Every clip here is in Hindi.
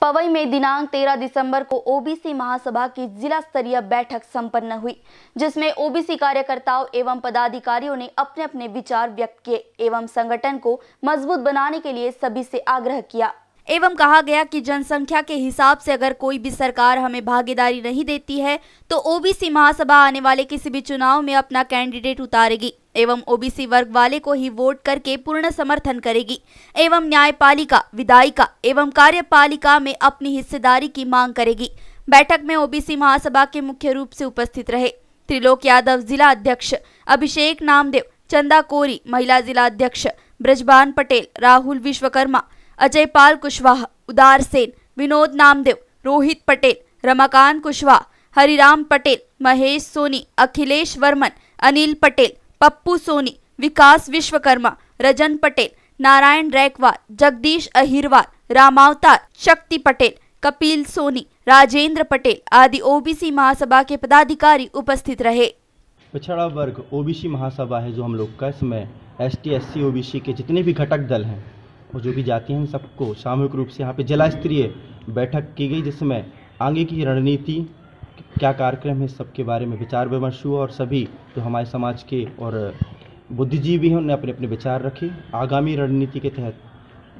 पवई में दिनांक 13 दिसंबर को ओबीसी महासभा की जिला स्तरीय बैठक संपन्न हुई जिसमें ओबीसी कार्यकर्ताओं एवं पदाधिकारियों ने अपने अपने विचार व्यक्त किए एवं संगठन को मजबूत बनाने के लिए सभी से आग्रह किया एवं कहा गया कि जनसंख्या के हिसाब से अगर कोई भी सरकार हमें भागीदारी नहीं देती है तो ओबीसी महासभा आने वाले किसी भी चुनाव में अपना कैंडिडेट उतारेगी एवं ओबीसी वर्ग वाले को ही वोट करके पूर्ण समर्थन करेगी एवं न्यायपालिका विधायिका एवं कार्यपालिका में अपनी हिस्सेदारी की मांग करेगी बैठक में ओबीसी महासभा के मुख्य रूप से उपस्थित रहे त्रिलोक यादव जिला अध्यक्ष अभिषेक नामदेव चंदा कोरी महिला जिला अध्यक्ष ब्रजबान पटेल राहुल विश्वकर्मा अजय पाल कुशवाहा उदार सेन विनोद नामदेव रोहित पटेल रमाकांत कुशवाहा हरिराम पटेल महेश सोनी अखिलेश वर्मन अनिल पटेल पप्पू सोनी विकास विश्वकर्मा रजन पटेल नारायण रैकवार जगदीश अहिरवाल रामावतार शक्ति पटेल कपिल सोनी राजेंद्र पटेल आदि ओबीसी महासभा के पदाधिकारी उपस्थित रहे पिछड़ा वर्ग ओबीसी महासभा है जो हम लोग का इसमें एस टी एस सी के जितने भी घटक दल हैं और जो भी जाति हैं सबको सामूहिक रूप से यहाँ पे जिला स्तरीय बैठक की गई जिसमें आगे की रणनीति क्या कार्यक्रम है सबके बारे में विचार विमर्श हुआ और सभी जो हमारे समाज के और बुद्धिजीवी हैं उन्होंने अपने अपने विचार रखे आगामी रणनीति के तहत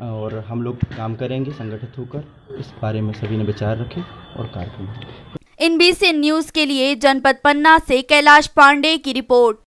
और हम लोग काम करेंगे संगठित होकर इस बारे में सभी ने विचार रखे और कार्यक्रम इन बी न्यूज के लिए जनपद पन्ना से कैलाश पांडे की रिपोर्ट